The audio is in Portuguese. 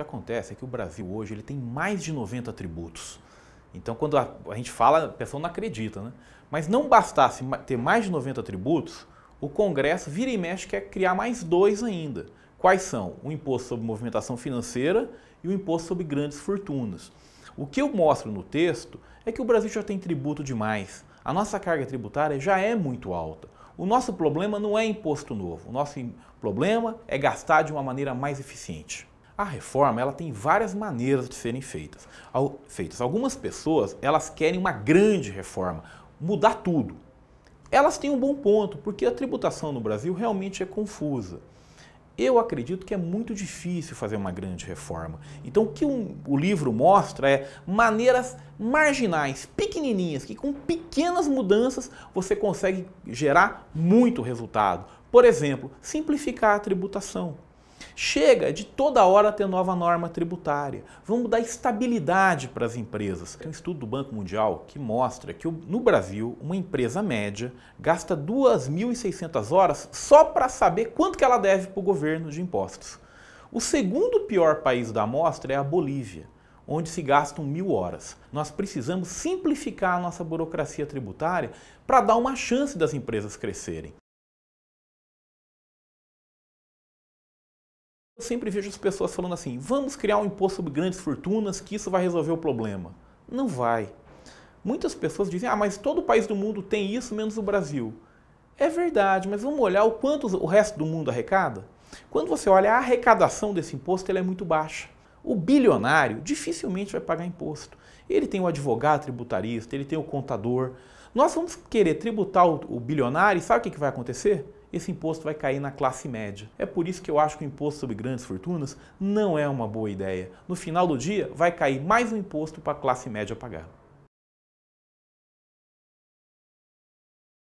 que acontece é que o Brasil hoje ele tem mais de 90 tributos. Então, quando a, a gente fala, a pessoa não acredita, né? Mas não bastasse ter mais de 90 tributos, o Congresso vira e mexe quer criar mais dois ainda. Quais são? O imposto sobre movimentação financeira e o imposto sobre grandes fortunas. O que eu mostro no texto é que o Brasil já tem tributo demais. A nossa carga tributária já é muito alta. O nosso problema não é imposto novo, o nosso problema é gastar de uma maneira mais eficiente. A reforma ela tem várias maneiras de serem feitas. feitas. Algumas pessoas elas querem uma grande reforma, mudar tudo. Elas têm um bom ponto, porque a tributação no Brasil realmente é confusa. Eu acredito que é muito difícil fazer uma grande reforma. Então, o que um, o livro mostra é maneiras marginais, pequenininhas, que com pequenas mudanças você consegue gerar muito resultado. Por exemplo, simplificar a tributação. Chega de toda hora ter nova norma tributária. Vamos dar estabilidade para as empresas. Tem um estudo do Banco Mundial que mostra que no Brasil, uma empresa média gasta 2.600 horas só para saber quanto que ela deve para o governo de impostos. O segundo pior país da amostra é a Bolívia onde se gastam mil horas. Nós precisamos simplificar a nossa burocracia tributária para dar uma chance das empresas crescerem. Eu sempre vejo as pessoas falando assim: vamos criar um imposto sobre grandes fortunas, que isso vai resolver o problema. Não vai. Muitas pessoas dizem: ah, mas todo país do mundo tem isso, menos o Brasil. É verdade, mas vamos olhar o quanto o resto do mundo arrecada? Quando você olha a arrecadação desse imposto, ela é muito baixa. O bilionário dificilmente vai pagar imposto. Ele tem o advogado tributarista, ele tem o contador. Nós vamos querer tributar o bilionário e sabe o que vai acontecer? esse imposto vai cair na classe média. É por isso que eu acho que o imposto sobre grandes fortunas não é uma boa ideia. No final do dia, vai cair mais um imposto para a classe média pagar.